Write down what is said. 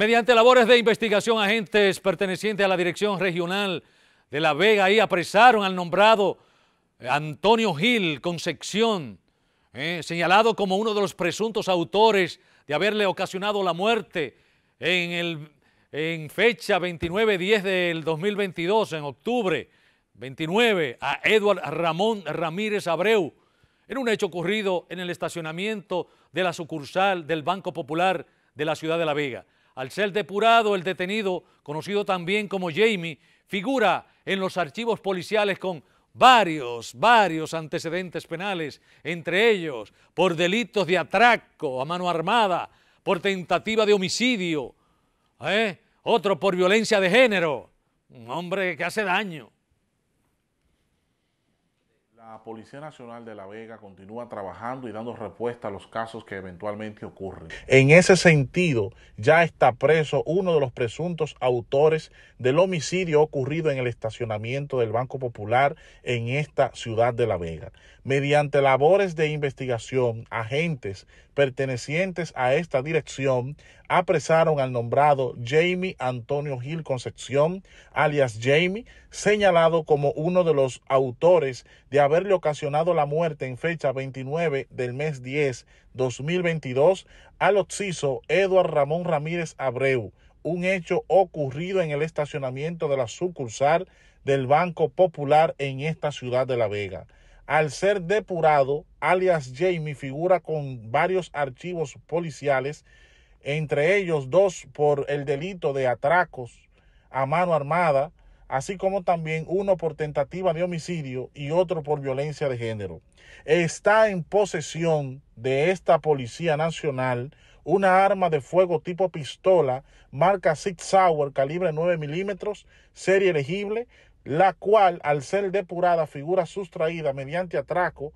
Mediante labores de investigación, agentes pertenecientes a la Dirección Regional de La Vega ahí apresaron al nombrado eh, Antonio Gil Concepción, eh, señalado como uno de los presuntos autores de haberle ocasionado la muerte en, en fecha 29-10 del 2022, en octubre 29, a Edward Ramón Ramírez Abreu, en un hecho ocurrido en el estacionamiento de la sucursal del Banco Popular de la ciudad de La Vega. Al ser depurado, el detenido, conocido también como Jamie, figura en los archivos policiales con varios, varios antecedentes penales, entre ellos por delitos de atraco a mano armada, por tentativa de homicidio, ¿eh? otro por violencia de género, un hombre que hace daño. La Policía Nacional de La Vega continúa trabajando y dando respuesta a los casos que eventualmente ocurren. En ese sentido, ya está preso uno de los presuntos autores del homicidio ocurrido en el estacionamiento del Banco Popular en esta ciudad de La Vega. Mediante labores de investigación, agentes pertenecientes a esta dirección apresaron al nombrado Jamie Antonio Gil Concepción, alias Jamie, señalado como uno de los autores de haber le ocasionado la muerte en fecha 29 del mes 10, 2022, al occiso Eduard Ramón Ramírez Abreu, un hecho ocurrido en el estacionamiento de la sucursal del Banco Popular en esta ciudad de La Vega. Al ser depurado, alias Jamie figura con varios archivos policiales, entre ellos dos por el delito de atracos a mano armada, así como también uno por tentativa de homicidio y otro por violencia de género. Está en posesión de esta Policía Nacional una arma de fuego tipo pistola, marca Six Sauer, calibre 9 milímetros, serie elegible, la cual, al ser depurada, figura sustraída mediante atraco